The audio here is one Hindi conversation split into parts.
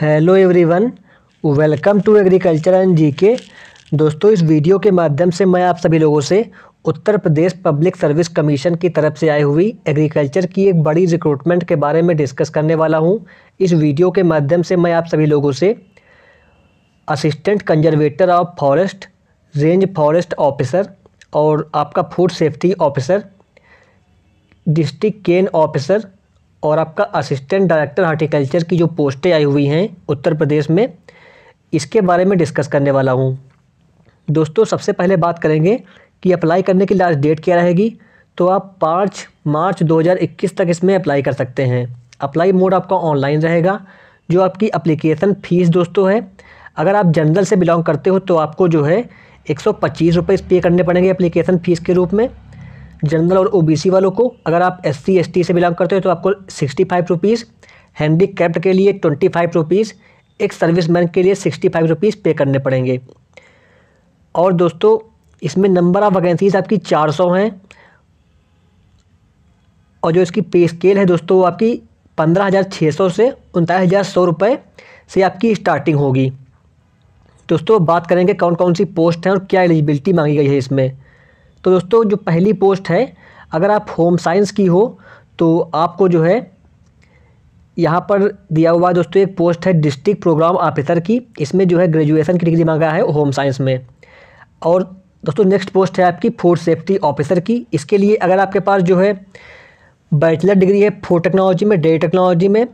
hello everyone welcome to agriculture and GK दोस्तों इस वीडियो के माध्यम से मैं आप सभी लोगों से Uttar Pradesh public service commission की तरफ से आई हुई एग्रीकल्चर की एक बड़ी रिक्रूटमेंट के बारे में डिस्कस करने वाला हूं इस वीडियो के माध्यम से मैं आप सभी लोगों से assistant conservator of forest range forest officer और आपका food safety officer district cane officer और आपका असिस्टेंट डायरेक्टर हार्टिकल्चर की जो पोस्टें आई हुई हैं उत्तर प्रदेश में इसके बारे में डिस्कस करने वाला हूँ दोस्तों सबसे पहले बात करेंगे कि अप्लाई करने की लास्ट डेट क्या रहेगी तो आप पाँच मार्च 2021 तक इसमें अप्लाई कर सकते हैं अप्लाई मोड आपका ऑनलाइन रहेगा जो आपकी अप्लीकेशन फ़ीस दोस्तों है अगर आप जनरल से बिलोंग करते हो तो आपको जो है एक सौ पे करने पड़ेंगे अप्लीकेशन फ़ीस के रूप में जनरल और ओबीसी वालों को अगर आप एससी एसटी से बिलोंग करते हो तो आपको sixty five rupees handicapped के लिए ट्वेंटी फाइव रुपीज़ एक मैन के लिए सिक्सटी फाइव रुपीज़ पे करने पड़ेंगे और दोस्तों इसमें नंबर ऑफ वैकेंसीज आपकी चार सौ हैं और जो इसकी पे स्केल है दोस्तों वो आपकी पंद्रह हज़ार छः सौ से उनतालीस हज़ार सौ रुपये से आपकी स्टार्टिंग होगी दोस्तों बात करेंगे कौन कौन सी पोस्ट हैं और क्या एलिजिबिलिटी मांगी गई है इसमें तो दोस्तों जो पहली पोस्ट है अगर आप होम साइंस की हो तो आपको जो है यहाँ पर दिया हुआ दोस्तों एक पोस्ट है डिस्ट्रिक्ट प्रोग्राम ऑफिसर की इसमें जो है ग्रेजुएशन की डिग्री मांगा है होम साइंस में और दोस्तों नेक्स्ट पोस्ट है आपकी फूड सेफ्टी ऑफिसर की इसके लिए अगर आपके पास जो है बैचलर डिग्री है फूड टेक्नोलॉजी में डेयरी टेक्नोलॉजी में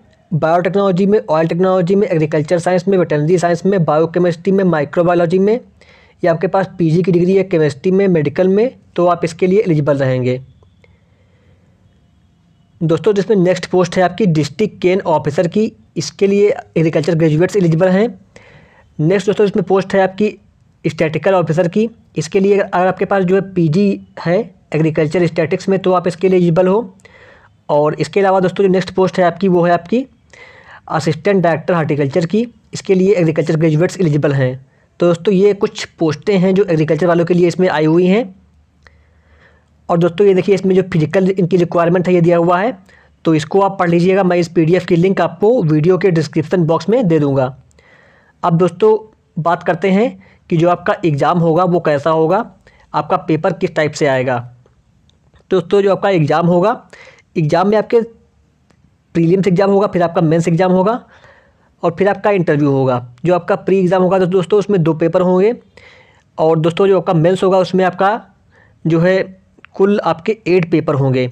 बायोटेक्नोलॉजी में ऑयल टेक्नोलॉजी में एग्रीकल्चर साइंस में वेटनरी साइंस में बायोकेमिस्ट्री में माइक्रोबायोलॉजी में या आपके पास पीजी की डिग्री है केमिस्ट्री में मेडिकल में तो आप इसके लिए एलिजिबल रहेंगे दोस्तों जिसमें नेक्स्ट पोस्ट है आपकी डिस्ट्रिक्ट केन ऑफिसर की इसके लिए एग्रीकल्चर ग्रेजुएट्स एलिजिबल हैं नेक्स्ट दोस्तों इसमें पोस्ट है आपकी स्टैटिकल ऑफिसर की इसके लिए अगर आपके पास जो है पी है एग्रीकल्चर स्टैटिक्स में तो आप इसके लिए एलिजिबल हो और इसके अलावा दोस्तों जो नेक्स्ट पोस्ट है आपकी वो है आपकी असिस्टेंट डायरेक्टर हार्टिकल्चर की इसके लिए एग्रीकल्चर ग्रेजुएट्स एलिजिबल हैं तो दोस्तों ये कुछ पोस्टें हैं जो एग्रीकल्चर वालों के लिए इसमें आई हुई हैं और दोस्तों ये देखिए इसमें जो फिजिकल इनकी रिक्वायरमेंट है ये दिया हुआ है तो इसको आप पढ़ लीजिएगा मैं इस पीडीएफ की लिंक आपको वीडियो के डिस्क्रिप्शन बॉक्स में दे दूँगा अब दोस्तों बात करते हैं कि जो आपका एग्ज़ाम होगा वो कैसा होगा आपका पेपर किस टाइप से आएगा दोस्तों जो आपका एग्ज़ाम होगा एग्ज़ाम में आपके प्रीलिम्स एग्ज़ाम होगा फिर आपका मेंस एग्ज़ाम होगा और फिर आपका इंटरव्यू होगा जो आपका प्री एग्ज़ाम होगा तो दोस्तों उसमें दो पेपर होंगे और दोस्तों जो आपका मेंस होगा उसमें आपका जो है कुल आपके एट पेपर होंगे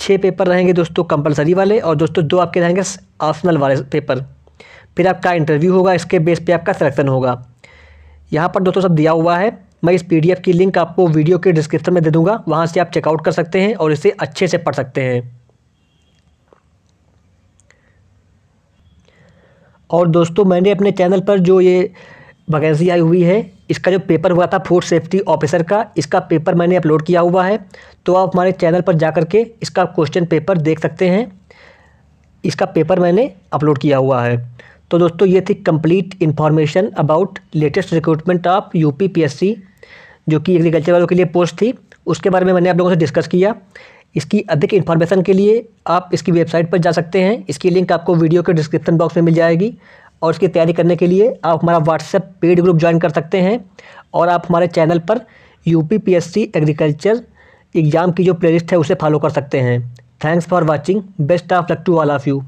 छः पेपर रहेंगे दोस्तों कंपलसरी वाले और दोस्तों दो आपके रहेंगे ऑप्शनल वाले पेपर फिर आपका इंटरव्यू होगा इसके बेस पर आपका सिलेक्शन होगा यहाँ पर दोस्तों सब दिया हुआ है मैं इस पीडीएफ की लिंक आपको वीडियो के डिस्क्रिप्शन में दे दूँगा वहाँ से आप चेकआउट कर सकते हैं और इसे अच्छे से पढ़ सकते हैं और दोस्तों मैंने अपने चैनल पर जो ये वैकेंसी आई हुई है इसका जो पेपर हुआ था फूड सेफ्टी ऑफिसर का इसका पेपर मैंने अपलोड किया हुआ है तो आप हमारे चैनल पर जा कर के इसका क्वेश्चन पेपर देख सकते हैं इसका पेपर मैंने अपलोड किया हुआ है तो दोस्तों ये थी complete information about latest recruitment of you जो कि एग्रीकल्चर वालों के लिए पोस्ट थी उसके बारे में मैंने आप लोगों से डिस्कस किया इसकी अधिक इन्फॉर्मेशन के लिए आप इसकी वेबसाइट पर जा सकते हैं इसकी लिंक आपको वीडियो के डिस्क्रिप्शन बॉक्स में मिल जाएगी और इसकी तैयारी करने के लिए आप हमारा व्हाट्सएप पेड ग्रुप ज्वाइन कर सकते हैं और आप हमारे चैनल पर यू एग्रीकल्चर एग्ज़ाम की जो प्लेलिस्ट है उसे फॉलो कर सकते हैं thanks for watching best of luck to all of you